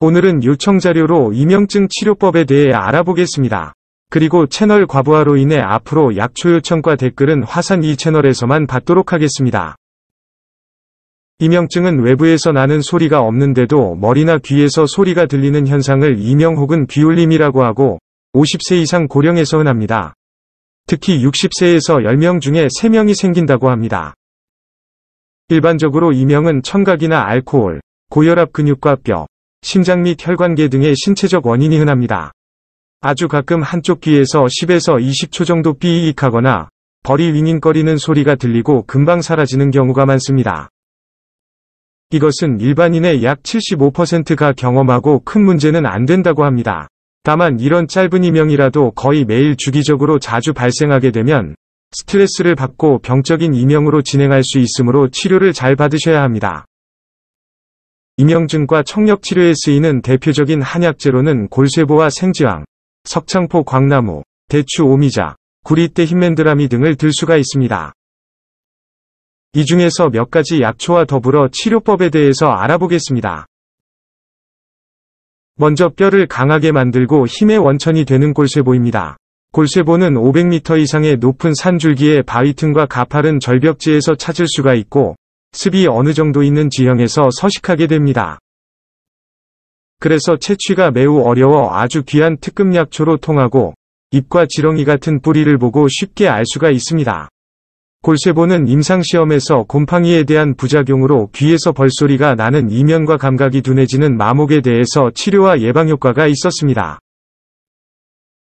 오늘은 요청자료로 이명증 치료법에 대해 알아보겠습니다. 그리고 채널 과부하로 인해 앞으로 약초 요청과 댓글은 화산 이 채널에서만 받도록 하겠습니다. 이명증은 외부에서 나는 소리가 없는데도 머리나 귀에서 소리가 들리는 현상을 이명 혹은 귀울림이라고 하고 50세 이상 고령에서 흔합니다. 특히 60세에서 10명 중에 3명이 생긴다고 합니다. 일반적으로 이명은 청각이나 알코올, 고혈압 근육과 뼈, 심장 및 혈관계 등의 신체적 원인이 흔합니다. 아주 가끔 한쪽 귀에서 10에서 20초 정도 삐익하거나 벌이 윙윙거리는 소리가 들리고 금방 사라지는 경우가 많습니다. 이것은 일반인의 약 75%가 경험하고 큰 문제는 안 된다고 합니다. 다만 이런 짧은 이명이라도 거의 매일 주기적으로 자주 발생하게 되면 스트레스를 받고 병적인 이명으로 진행할 수 있으므로 치료를 잘 받으셔야 합니다. 이명증과 청력치료에 쓰이는 대표적인 한약재로는 골쇠보와 생지황, 석창포 광나무, 대추 오미자, 구리떼 흰맨드라미 등을 들 수가 있습니다. 이 중에서 몇 가지 약초와 더불어 치료법에 대해서 알아보겠습니다. 먼저 뼈를 강하게 만들고 힘의 원천이 되는 골쇠보입니다. 골쇠보는 500m 이상의 높은 산줄기에 바위 틈과 가파른 절벽지에서 찾을 수가 있고 습이 어느 정도 있는 지형에서 서식하게 됩니다. 그래서 채취가 매우 어려워 아주 귀한 특급 약초로 통하고 잎과 지렁이 같은 뿌리를 보고 쉽게 알 수가 있습니다. 골세보는 임상시험에서 곰팡이에 대한 부작용으로 귀에서 벌소리가 나는 이면과 감각이 둔해지는 마목에 대해서 치료와 예방효과가 있었습니다.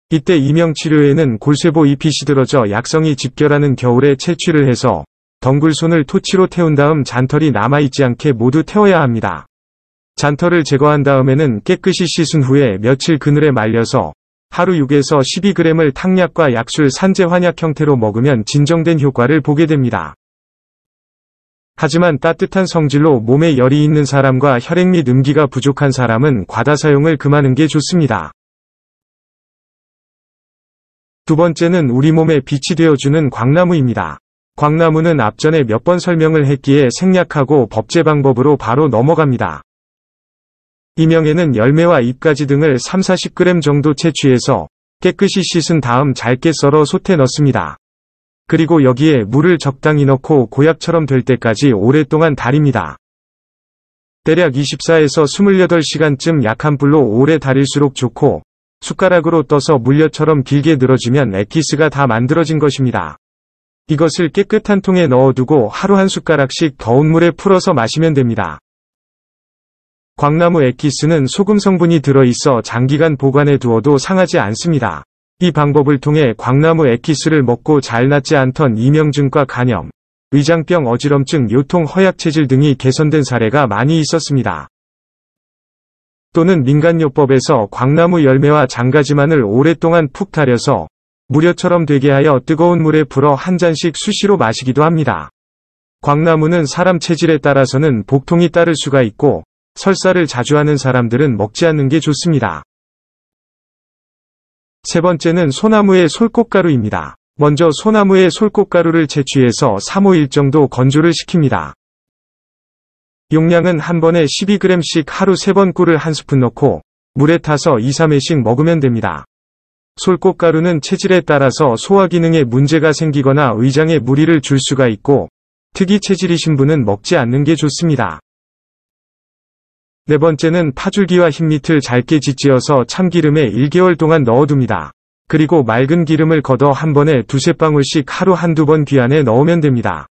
이때 이명치료에는 골세보 잎이 시들어져 약성이 집결하는 겨울에 채취를 해서 덩굴손을 토치로 태운 다음 잔털이 남아있지 않게 모두 태워야 합니다. 잔털을 제거한 다음에는 깨끗이 씻은 후에 며칠 그늘에 말려서 하루 6에서 12g을 탕약과 약술 산재 환약 형태로 먹으면 진정된 효과를 보게 됩니다. 하지만 따뜻한 성질로 몸에 열이 있는 사람과 혈액 및 음기가 부족한 사람은 과다 사용을 금하는 게 좋습니다. 두 번째는 우리 몸에 빛이 되어주는 광나무입니다. 광나무는 앞전에 몇 번 설명을 했기에 생략하고 법제 방법으로 바로 넘어갑니다. 이명에는 열매와 잎까지 등을 3-40g 정도 채취해서 깨끗이 씻은 다음 잘게 썰어 솥에 넣습니다. 그리고 여기에 물을 적당히 넣고 고약처럼 될 때까지 오랫동안 달입니다. 대략 24에서 28시간쯤 약한 불로 오래 달일수록 좋고 숟가락으로 떠서 물엿처럼 길게 늘어지면 액키스가다 만들어진 것입니다. 이것을 깨끗한 통에 넣어두고 하루 한 숟가락씩 더운 물에 풀어서 마시면 됩니다. 광나무 액기스는 소금 성분이 들어있어 장기간 보관해 두어도 상하지 않습니다. 이 방법을 통해 광나무 액기스를 먹고 잘 낫지 않던 이명증과 간염, 위장병 어지럼증, 요통 허약체질 등이 개선된 사례가 많이 있었습니다. 또는 민간요법에서 광나무 열매와 장가지만을 오랫동안 푹 타려서 무려처럼 되게 하여 뜨거운 물에 불어 한 잔씩 수시로 마시기도 합니다. 광나무는 사람 체질에 따라서는 복통이 따를 수가 있고 설사를 자주 하는 사람들은 먹지 않는 게 좋습니다. 세 번째는 소나무의 솔꽃가루입니다. 먼저 소나무의 솔꽃가루를 채취해서 3~5일 정도 건조를 시킵니다. 용량은 한 번에 12g씩 하루 3번 꿀을 한 스푼 넣고 물에 타서 2~3회씩 먹으면 됩니다. 솔꽃가루는 체질에 따라서 소화 기능에 문제가 생기거나 위장에 무리를 줄 수가 있고 특이 체질이신 분은 먹지 않는 게 좋습니다. 네 번째는 파줄기와 흰밑을 잘게 짓지어서 참기름에 1개월 동안 넣어둡니다. 그리고 맑은 기름을 걷어 한 번에 두세 방울씩 하루 한두 번 귀 안에 넣으면 됩니다.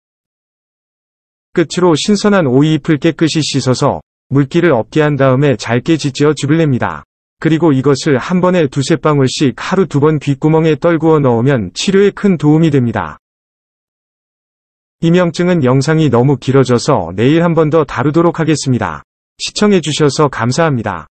끝으로 신선한 오이 잎을 깨끗이 씻어서 물기를 없게 한 다음에 잘게 짓지어 즙을 냅니다. 그리고 이것을 한 번에 두세 방울씩 하루 두 번 귓구멍에 떨구어 넣으면 치료에 큰 도움이 됩니다. 이명증은 영상이 너무 길어져서 내일 한 번 더 다루도록 하겠습니다. 시청해주셔서 감사합니다.